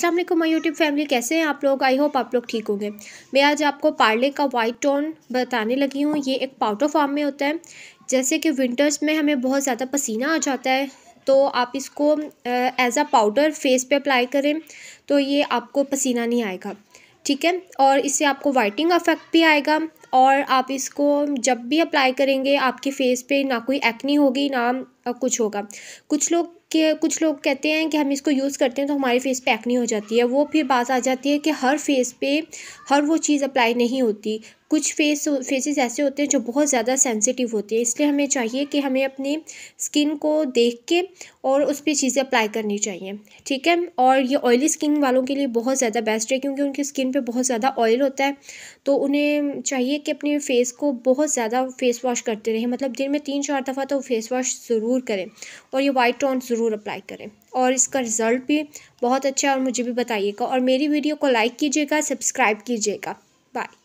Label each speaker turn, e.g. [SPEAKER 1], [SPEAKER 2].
[SPEAKER 1] अस्सलाम वालेकुम my YouTube family कैसे हैं आप लोग आई होप आप लोग ठीक होंगे मैं आज आपको पार्ले का वाइट टोन बताने लगी हूँ ये एक पाउडर फॉर्म में होता है जैसे कि विंटर्स में हमें बहुत ज़्यादा पसीना आ जाता है तो आप इसको एज अ पाउडर फेस पे अप्लाई करें तो ये आपको पसीना नहीं आएगा ठीक है और इससे आपको वाइटिंग अफेक्ट भी आएगा और आप इसको जब भी अप्लाई करेंगे आपके फेस पे ना कोई एक्नी होगी ना कुछ होगा कुछ लोग के कुछ लोग कहते हैं कि हम इसको यूज़ करते हैं तो हमारे फेस पे एक्नी हो जाती है वो फिर बात आ जाती है कि हर फेस पे हर वो चीज़ अप्लाई नहीं होती कुछ फेस फेसेस ऐसे होते हैं जो बहुत ज़्यादा सेंसिटिव होते हैं इसलिए हमें चाहिए कि हमें अपनी स्किन को देख के और उस पर चीज़ें अप्लाई करनी चाहिए ठीक है और ये ऑयली स्किन वालों के लिए बहुत ज़्यादा बेस्ट है क्योंकि उनकी स्किन पे बहुत ज़्यादा ऑयल होता है तो उन्हें चाहिए कि अपने फेस को बहुत ज़्यादा फेस वॉश करते रहें मतलब दिन में तीन चार दफ़ा तो फेस वॉश ज़रूर करें और ये वाइट टोन ज़रूर अप्लाई करें और इसका रिज़ल्ट भी बहुत अच्छा है और मुझे भी बताइएगा और मेरी वीडियो को लाइक कीजिएगा सब्सक्राइब कीजिएगा बाय